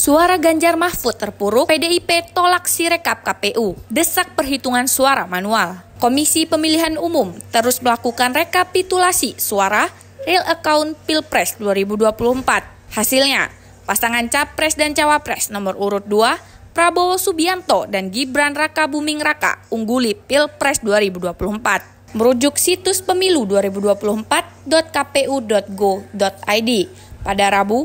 Suara Ganjar Mahfud terpuruk, PDIP tolak sirekap KPU, desak perhitungan suara manual. Komisi Pemilihan Umum terus melakukan rekapitulasi suara real account Pilpres 2024. Hasilnya, pasangan Capres dan Cawapres nomor urut 2, Prabowo Subianto dan Gibran Raka Buming Raka ungguli Pilpres 2024 merujuk situs pemilu 2024.kpu.go.id pada Rabu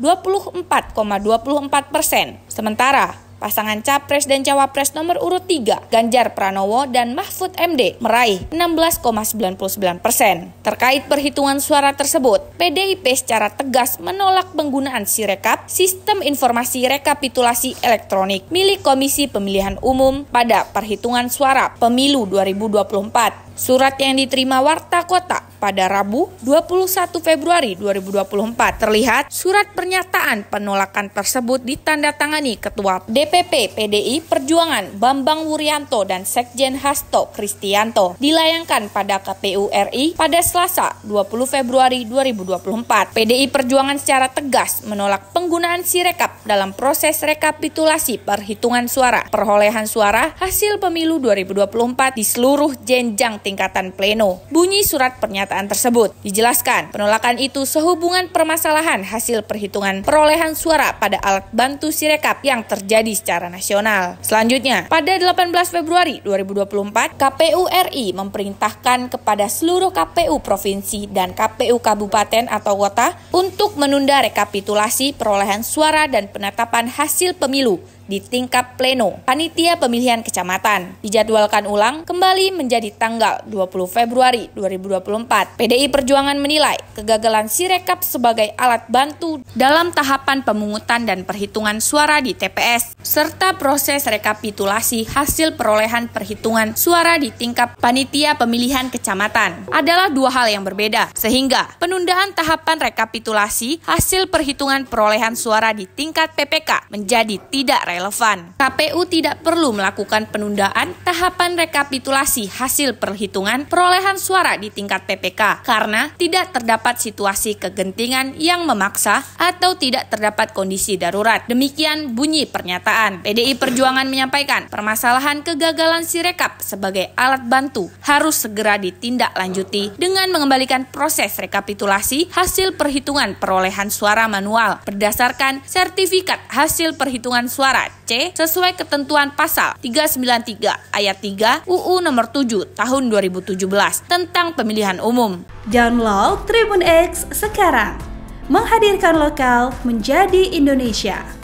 24,24 persen. Sementara Pasangan capres dan cawapres nomor urut 3, Ganjar Pranowo dan Mahfud MD, meraih 16,99 persen. Terkait perhitungan suara tersebut, PDIP secara tegas menolak penggunaan Sirekap, sistem informasi rekapitulasi elektronik milik Komisi Pemilihan Umum pada perhitungan suara pemilu 2024. Surat yang diterima Warta Kota pada Rabu 21 Februari 2024. Terlihat surat pernyataan penolakan tersebut ditandatangani Ketua DPP PDI Perjuangan Bambang Wuryanto dan Sekjen Hasto Kristianto dilayangkan pada KPU RI pada Selasa 20 Februari 2024. PDI Perjuangan secara tegas menolak penggunaan Sirekap dalam proses rekapitulasi perhitungan suara, perolehan suara hasil pemilu 2024 di seluruh jenjang tingkatan pleno. Bunyi surat pernyataan pernyataan tersebut. Dijelaskan, penolakan itu sehubungan permasalahan hasil perhitungan perolehan suara pada alat bantu sirekap yang terjadi secara nasional. Selanjutnya, pada 18 Februari 2024, KPU RI memerintahkan kepada seluruh KPU provinsi dan KPU kabupaten atau kota untuk menunda rekapitulasi perolehan suara dan penetapan hasil pemilu di tingkat pleno panitia pemilihan kecamatan. Dijadwalkan ulang kembali menjadi tanggal 20 Februari 2024. PDI Perjuangan menilai kegagalan Sirekap sebagai alat bantu dalam tahapan pemungutan dan perhitungan suara di TPS serta proses rekapitulasi hasil perolehan perhitungan suara di tingkat panitia pemilihan kecamatan adalah dua hal yang berbeda sehingga penundaan tahapan rekapitulasi hasil perhitungan perolehan suara di tingkat PPK menjadi tidak relevan relevan. KPU tidak perlu melakukan penundaan tahapan rekapitulasi hasil perhitungan perolehan suara di tingkat PPK karena tidak terdapat situasi kegentingan yang memaksa atau tidak terdapat kondisi darurat. Demikian bunyi pernyataan. PDI Perjuangan menyampaikan permasalahan kegagalan Sirekap sebagai alat bantu harus segera ditindaklanjuti dengan mengembalikan proses rekapitulasi hasil perhitungan perolehan suara manual berdasarkan sertifikat hasil perhitungan suara C. sesuai ketentuan pasal 393 ayat 3 UU nomor 7 tahun 2017 tentang pemilihan umum. Download Tribun X sekarang. Menghadirkan lokal menjadi Indonesia.